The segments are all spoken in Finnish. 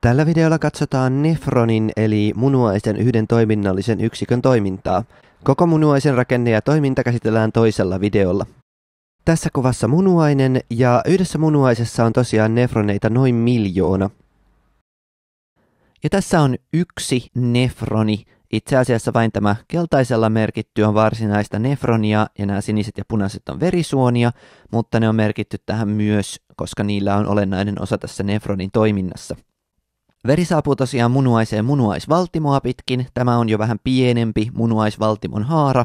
Tällä videolla katsotaan nefronin eli munuaisen yhden toiminnallisen yksikön toimintaa. Koko munuaisen rakenne ja toiminta käsitellään toisella videolla. Tässä kuvassa munuainen ja yhdessä munuaisessa on tosiaan nefroneita noin miljoona. Ja tässä on yksi nefroni. Itse asiassa vain tämä keltaisella merkitty on varsinaista nefronia ja nämä siniset ja punaiset on verisuonia, mutta ne on merkitty tähän myös, koska niillä on olennainen osa tässä nefronin toiminnassa. Veri saapuu tosiaan munuaiseen munuaisvaltimoa pitkin. Tämä on jo vähän pienempi munuaisvaltimon haara.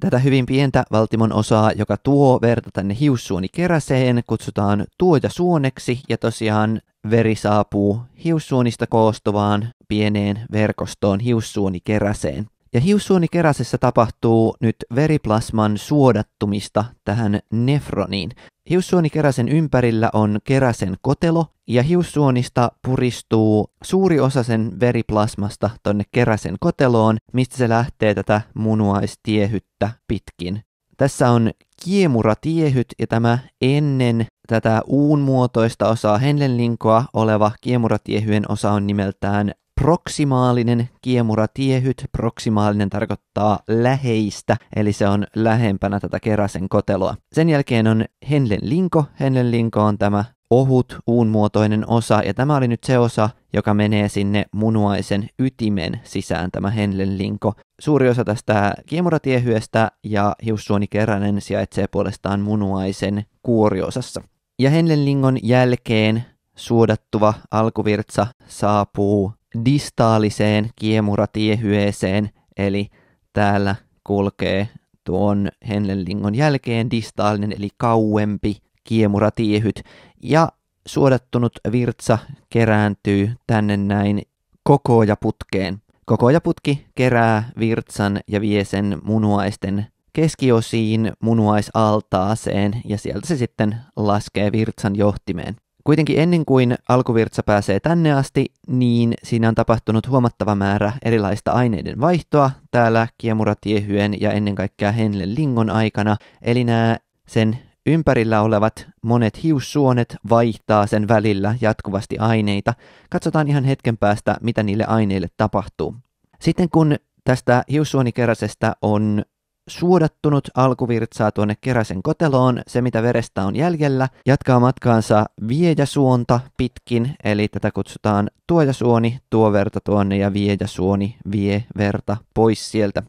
Tätä hyvin pientä valtimon osaa, joka tuo verta tänne hiussuonikeräseen, kutsutaan suoneksi ja tosiaan veri saapuu hiussuonista koostuvaan pieneen verkostoon hiussuonikeräseen. Ja hiussuonikeräsessä tapahtuu nyt veriplasman suodattumista tähän nefroniin. Hiussuonikeräsen ympärillä on keräsen kotelo ja hiussuonista puristuu suuri osa sen veriplasmasta tonne keräsen koteloon, mistä se lähtee tätä munuaistiehyttä pitkin. Tässä on kiemuratiehyt ja tämä ennen tätä uun muotoista osaa henlenlinkoa oleva kiemuratiehyen osa on nimeltään proksimaalinen kiemuratiehyt. Proksimaalinen tarkoittaa läheistä, eli se on lähempänä tätä keräsen koteloa. Sen jälkeen on Henlen linko. Henlen linko on tämä ohut uunmuotoinen osa, ja tämä oli nyt se osa, joka menee sinne munuaisen ytimen sisään, tämä Henlen linko. Suuri osa tästä kiemuratiehyestä ja hiussuonikeränen sijaitsee puolestaan munuaisen kuoriosassa. Ja lingon jälkeen suodattuva alkuvirtsa saapuu distaaliseen kiemuratiehyeeseen, eli täällä kulkee tuon Henlenlingon jälkeen distaalinen eli kauempi kiemuratiehyt ja suodattunut virtsa kerääntyy tänne näin kokoojaputteen. Kokoojaputki kerää virtsan ja vie sen munuaisten keskiosiin munuaisaltaaseen ja sieltä se sitten laskee virtsan johtimeen. Kuitenkin ennen kuin alkuvirtsa pääsee tänne asti, niin siinä on tapahtunut huomattava määrä erilaista aineiden vaihtoa täällä Kiemuratiehyen ja ennen kaikkea Henlen Lingon aikana, eli nämä sen ympärillä olevat monet hiussuonet vaihtaa sen välillä jatkuvasti aineita. Katsotaan ihan hetken päästä, mitä niille aineille tapahtuu. Sitten kun tästä hiussuonikeräsestä on suodattunut alkuvirtsaa tuonne keräsen koteloon, se mitä verestä on jäljellä, jatkaa matkaansa viejäsuonta pitkin, eli tätä kutsutaan tuojasuoni, tuo verta tuonne ja viejäsuoni vie verta pois sieltä.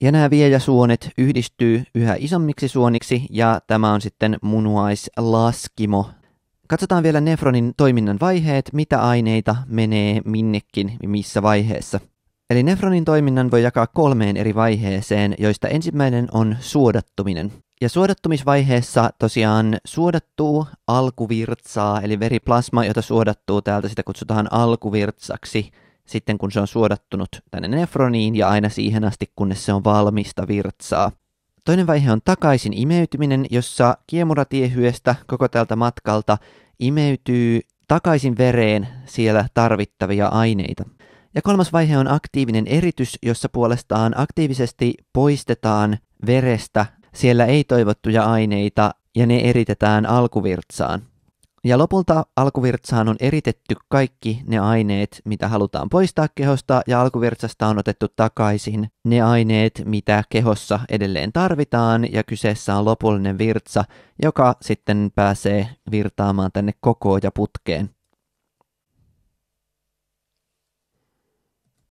Ja nämä viejäsuonet yhdistyy yhä isommiksi suoniksi ja tämä on sitten munuaislaskimo. Katsotaan vielä nefronin toiminnan vaiheet, mitä aineita menee minnekin missä vaiheessa. Eli nefronin toiminnan voi jakaa kolmeen eri vaiheeseen, joista ensimmäinen on suodattuminen. Ja suodattumisvaiheessa tosiaan suodattuu alkuvirtsaa, eli veriplasma, jota suodattuu täältä, sitä kutsutaan alkuvirtsaksi, sitten kun se on suodattunut tänne nefroniin ja aina siihen asti, kunnes se on valmista virtsaa. Toinen vaihe on takaisin imeytyminen, jossa kiemuratiehyestä koko tältä matkalta imeytyy takaisin vereen siellä tarvittavia aineita. Ja kolmas vaihe on aktiivinen eritys, jossa puolestaan aktiivisesti poistetaan verestä siellä ei-toivottuja aineita ja ne eritetään alkuvirtsaan. Ja lopulta alkuvirtsaan on eritetty kaikki ne aineet, mitä halutaan poistaa kehosta, ja alkuvirtsasta on otettu takaisin ne aineet, mitä kehossa edelleen tarvitaan, ja kyseessä on lopullinen virtsa, joka sitten pääsee virtaamaan tänne koko ja putkeen.